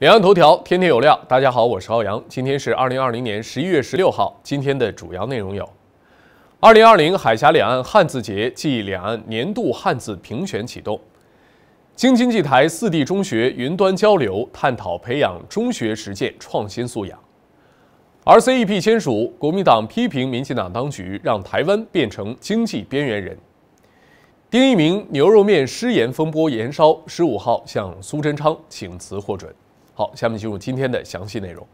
两岸头条，天天有料。大家好，我是奥阳。今天是二零二零年十一月十六号。今天的主要内容有：二零二零海峡两岸汉字节暨两岸年度汉字评选启动；京津冀台四地中学云端交流，探讨培养中学实践创新素养；RCEP 签署，国民党批评民进党当局让台湾变成经济边缘人；丁一鸣牛肉面失言风波延烧，十五号向苏贞昌请辞获准。好，下面进入今天的详细内容。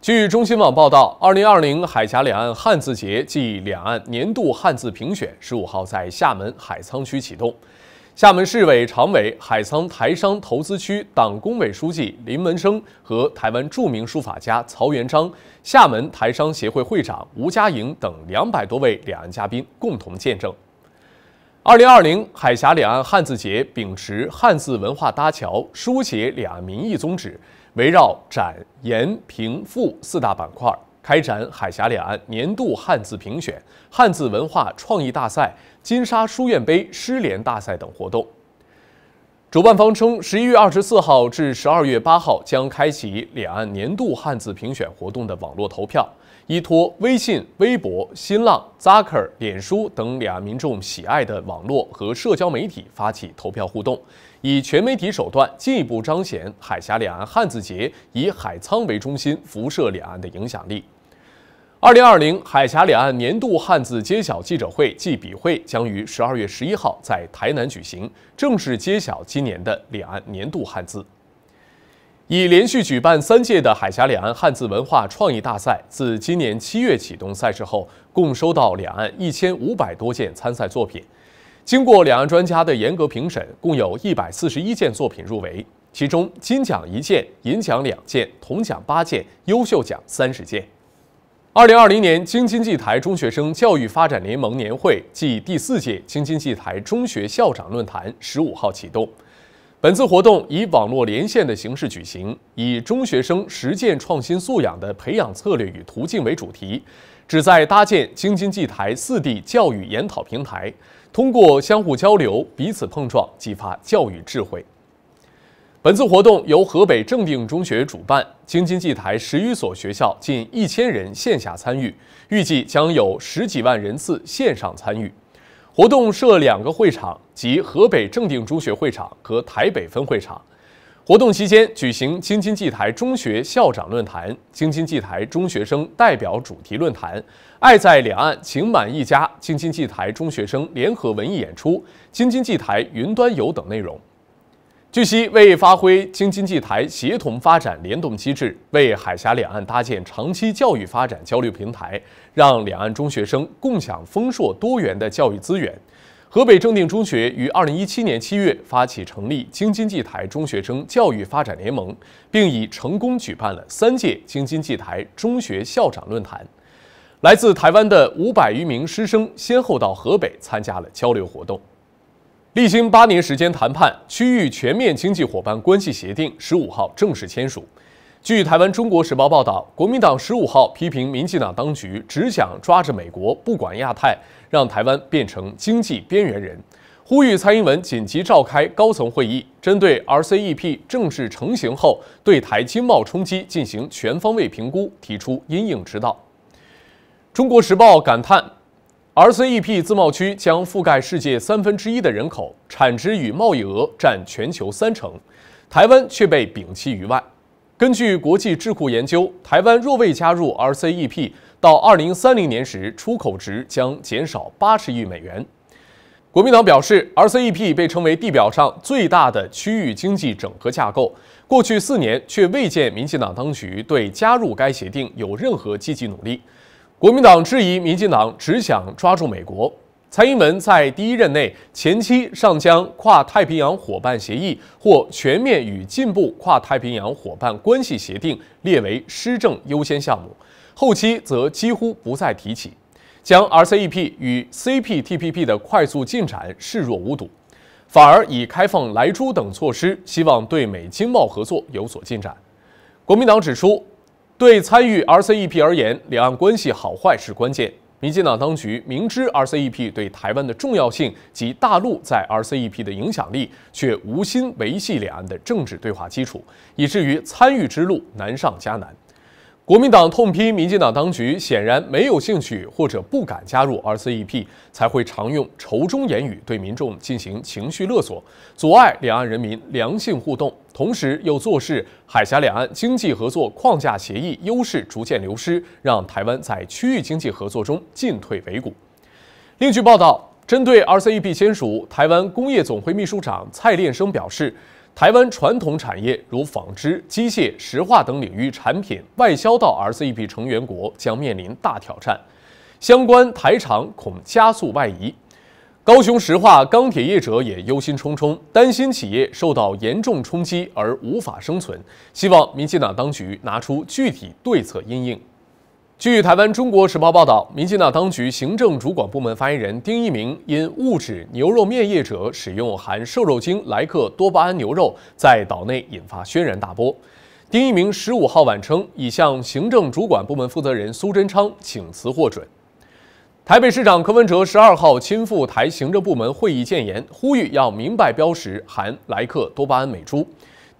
据中新网报道，二零二零海峡两岸汉字节暨两岸年度汉字评选十五号在厦门海沧区启动。厦门市委常委、海沧台商投资区党工委书记林文生和台湾著名书法家曹元璋、厦门台商协会会长吴家莹等两百多位两岸嘉宾共同见证。二零二零海峡两岸汉字节秉持汉字文化搭桥、书写两岸民意宗旨，围绕展、研、评、赋四大板块开展海峡两岸年度汉字评选、汉字文化创意大赛、金沙书院杯诗联大赛等活动。主办方称，十一月二十四号至十二月八号将开启两岸年度汉字评选活动的网络投票。依托微信、微博、新浪、Zucker、脸书等两岸民众喜爱的网络和社交媒体发起投票互动，以全媒体手段进一步彰显海峡两岸汉字节以海沧为中心辐射两岸的影响力。二零二零海峡两岸年度汉字揭晓记者会暨笔会将于十二月十一号在台南举行，正式揭晓今年的两岸年度汉字。已连续举办三届的海峡两岸汉字文化创意大赛，自今年七月启动赛事后，共收到两岸一千五百多件参赛作品。经过两岸专家的严格评审，共有一百四十一件作品入围，其中金奖一件，银奖两件，铜奖八件，优秀奖三十件。二零二零年京津冀台中学生教育发展联盟年会暨第四届京津冀台中学校长论坛十五号启动。本次活动以网络连线的形式举行，以“中学生实践创新素养的培养策略与途径”为主题，旨在搭建京津冀台四地教育研讨平台，通过相互交流、彼此碰撞，激发教育智慧。本次活动由河北正定中学主办，京津冀台十余所学校近一千人线下参与，预计将有十几万人次线上参与。活动设两个会场。及河北正定中学会场和台北分会场，活动期间举行京津冀台中学校长论坛、京津冀台中学生代表主题论坛、爱在两岸情满一家、京津冀台中学生联合文艺演出、京津冀台云端游等内容。据悉，为发挥京津冀台协同发展联动机制，为海峡两岸搭建长期教育发展交流平台，让两岸中学生共享丰硕多元的教育资源。河北正定中学于二零一七年七月发起成立京津冀台中学生教育发展联盟，并已成功举办了三届京津冀台中学校长论坛。来自台湾的五百余名师生先后到河北参加了交流活动。历经八年时间谈判，区域全面经济伙伴关系协定十五号正式签署。据台湾《中国时报》报道，国民党十五号批评民进党当局只想抓着美国不管亚太，让台湾变成经济边缘人，呼吁蔡英文紧急召开高层会议，针对 RCEP 正式成型后对台经贸冲击进行全方位评估，提出因应指导。《中国时报感叹，RCEP 自贸区将覆盖世界三分之一的人口，产值与贸易额占全球三成，台湾却被摒弃于外。根据国际智库研究，台湾若未加入 RCEP，到2030年时，出口值将减少80亿美元。国民党表示，RCEP 被称为地表上最大的区域经济整合架构，过去四年却未见民进党当局对加入该协定有任何积极努力。国民党质疑民进党只想抓住美国。蔡英文在第一任内前期尚将跨太平洋伙伴协议或全面与进步跨太平洋伙伴关系协定列为施政优先项目，后期则几乎不再提起，将 RCEP 与 CPTPP 的快速进展视若无睹，反而以开放莱猪等措施，希望对美经贸合作有所进展。国民党指出，对参与 RCEP 而言，两岸关系好坏是关键。民进党当局明知 RCEP 对台湾的重要性及大陆在 RCEP 的影响力，却无心维系两岸的政治对话基础，以至于参与之路难上加难。国民党痛批，民进党当局显然没有兴趣或者不敢加入 RCEP，才会常用仇中言语对民众进行情绪勒索，阻碍两岸人民良性互动。同时，又坐视海峡两岸经济合作框架协议优势逐渐流失，让台湾在区域经济合作中进退维谷。另据报道，针对 RCEP 签署，台湾工业总会秘书长蔡炼生表示。台湾传统产业如纺织、机械、石化等领域产品外销到 RCEP 成员国将面临大挑战，相关台厂恐加速外移。高雄石化、钢铁业者也忧心忡忡，担心企业受到严重冲击而无法生存，希望民进党当局拿出具体对策因应。据台湾《中国时报》报道，民进党当局行政主管部门发言人丁一明因误指牛肉面业者使用含瘦肉精、莱克多巴胺牛肉，在岛内引发轩然大波。丁一明十五号晚称，已向行政主管部门负责人苏贞昌请辞获准。台北市长柯文哲十二号亲赴台行政部门会议建言，呼吁要明白标识含莱克多巴胺美珠。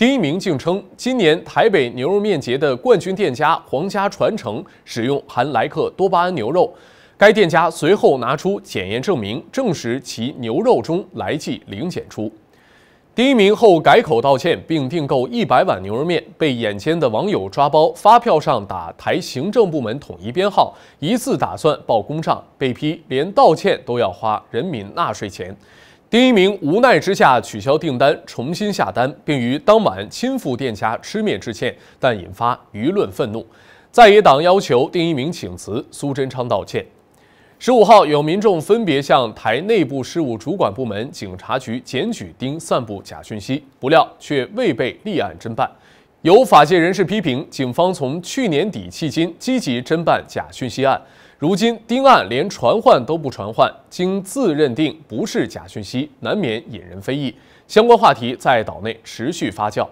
第一名竟称，今年台北牛肉面节的冠军店家“皇家传承”使用含莱克多巴胺牛肉，该店家随后拿出检验证明，证实其牛肉中来剂零检出。第一名后改口道歉，并订购一百碗牛肉面，被眼尖的网友抓包，发票上打台行政部门统一编号，疑似打算报公账，被批连道歉都要花人民纳税钱。丁一鸣无奈之下取消订单，重新下单，并于当晚亲赴店家吃面致歉，但引发舆论愤怒。在野党要求丁一鸣请辞、苏贞昌道歉。十五号有民众分别向台内部事务主管部门、警察局检举丁散布假讯息，不料却未被立案侦办。有法界人士批评，警方从去年底迄今积极侦办假讯息案。如今丁案连传唤都不传唤，经自认定不是假讯息，难免引人非议。相关话题在岛内持续发酵。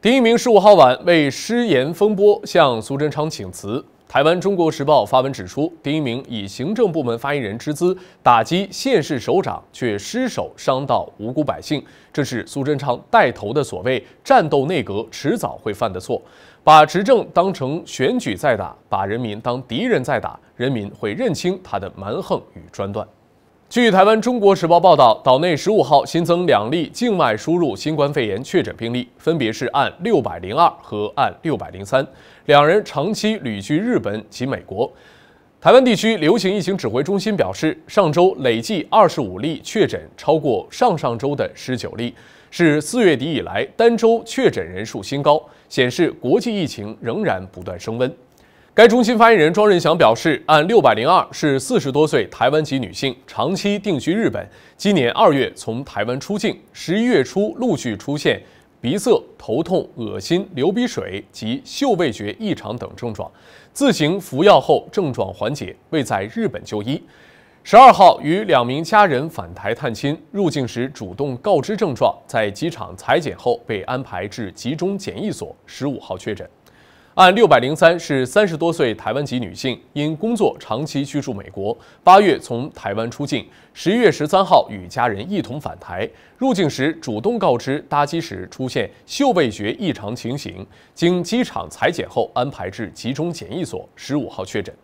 丁一鸣十五号晚为失言风波向苏贞昌请辞。台湾《中国时报》发文指出，第一名以行政部门发言人之资打击县市首长，却失手伤到无辜百姓，这是苏贞昌带头的所谓“战斗内阁”迟早会犯的错。把执政当成选举在打，把人民当敌人在打，人民会认清他的蛮横与专断。据台湾《中国时报》报道，岛内十五号新增两例境外输入新冠肺炎确诊病例，分别是案六百零二和案六百零三，两人长期旅居日本及美国。台湾地区流行疫情指挥中心表示，上周累计二十五例确诊，超过上上周的十九例，是四月底以来单周确诊人数新高，显示国际疫情仍然不断升温。该中心发言人庄任祥表示，按六百零二是四十多岁台湾籍女性，长期定居日本，今年二月从台湾出境，十一月初陆续出现鼻塞、头痛、恶心、流鼻水及嗅味觉异常等症状，自行服药后症状缓解，未在日本就医。十二号与两名家人返台探亲，入境时主动告知症状，在机场裁剪后被安排至集中检疫所，十五号确诊。案六百零三是三十多岁台湾籍女性，因工作长期居住美国，八月从台湾出境，十一月十三号与家人一同返台，入境时主动告知搭机时出现嗅味觉异常情形，经机场裁剪后安排至集中检疫所，十五号确诊。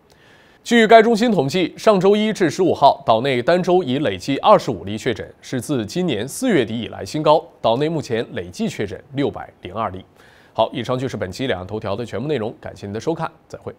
据该中心统计，上周一至十五号，岛内单周已累计二十五例确诊，是自今年四月底以来新高，岛内目前累计确诊六百零二例。好，以上就是本期《两岸头条》的全部内容，感谢您的收看，再会。